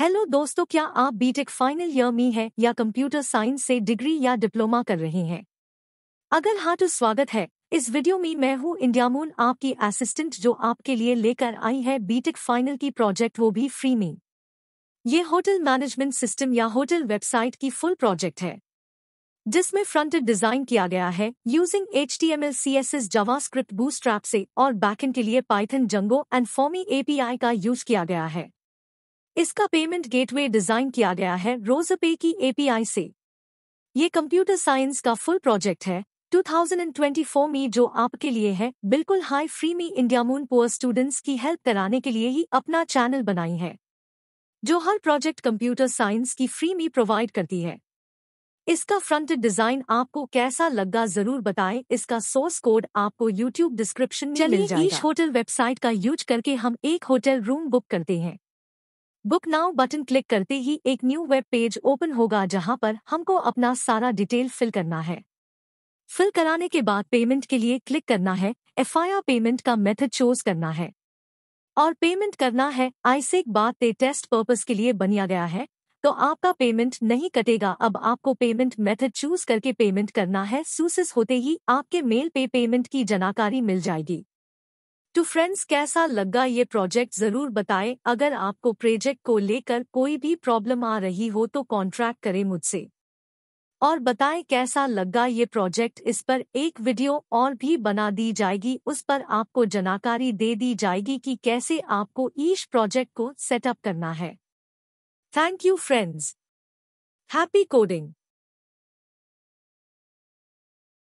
Hello दोस्तों क्या आप बीटेक फाइनल ईयर में हैं या कंप्यूटर साइंस से डिग्री या डिप्लोमा कर रहे हैं अगर हाँ तो स्वागत है इस वीडियो में मैं हूँ इंडियामून आपकी असिस्टेंट जो आपके लिए लेकर आई है बीटेक फाइनल की प्रोजेक्ट वो भी फ्री में ये होटल मैनेजमेंट सिस्टम या होटल वेबसाइट की फुल प्रोजेक्ट है जिसमें फ्रंट डिजाइन किया गया है using H T M L C S S script bootstrap से और बैकएंड के लिए पाइथन जंगो एंड फॉर्मी एपीआई का यूज किया गया है इसका पेमेंट गेटवे डिजाइन किया गया है रोजपे की एपीआई से ये कंप्यूटर साइंस का फुल प्रोजेक्ट है 2024 में जो आपके लिए है बिल्कुल हाई फ्री में इंडिया मून पुअर स्टूडेंट्स की हेल्प कराने के लिए ही अपना चैनल बनाई है जो हर प्रोजेक्ट कंप्यूटर साइंस की फ्री में प्रोवाइड करती है इसका फ्रंट डिजाइन आपको कैसा लगा जरूर बताएं इसका सोर्स कोड आपको यूट्यूब डिस्क्रिप्शन में मिल जाएगा। होटल वेबसाइट का यूज करके हम एक होटल रूम बुक करते हैं बुक नाउ बटन क्लिक करते ही एक न्यू वेब पेज ओपन होगा जहां पर हमको अपना सारा डिटेल फिल करना है फिल कराने के बाद पेमेंट के लिए क्लिक करना है एफ पेमेंट का मेथड चोज करना है और पेमेंट करना है आईसेक बात ते टेस्ट पर्पस के लिए बनिया गया है तो आपका पेमेंट नहीं कटेगा अब आपको पेमेंट मेथड चूज करके पेमेंट करना है सूसेस होते ही आपके मेल पे पेमेंट की जानकारी मिल जाएगी टू फ्रेंड्स कैसा लगा ये प्रोजेक्ट ज़रूर बताएं अगर आपको प्रोजेक्ट को लेकर कोई भी प्रॉब्लम आ रही हो तो कॉन्ट्रैक्ट करें मुझसे और बताएं कैसा लगा ये प्रोजेक्ट इस पर एक वीडियो और भी बना दी जाएगी उस पर आपको जानकारी दे दी जाएगी कि कैसे आपको ईश प्रोजेक्ट को सेटअप करना है thank you friends happy coding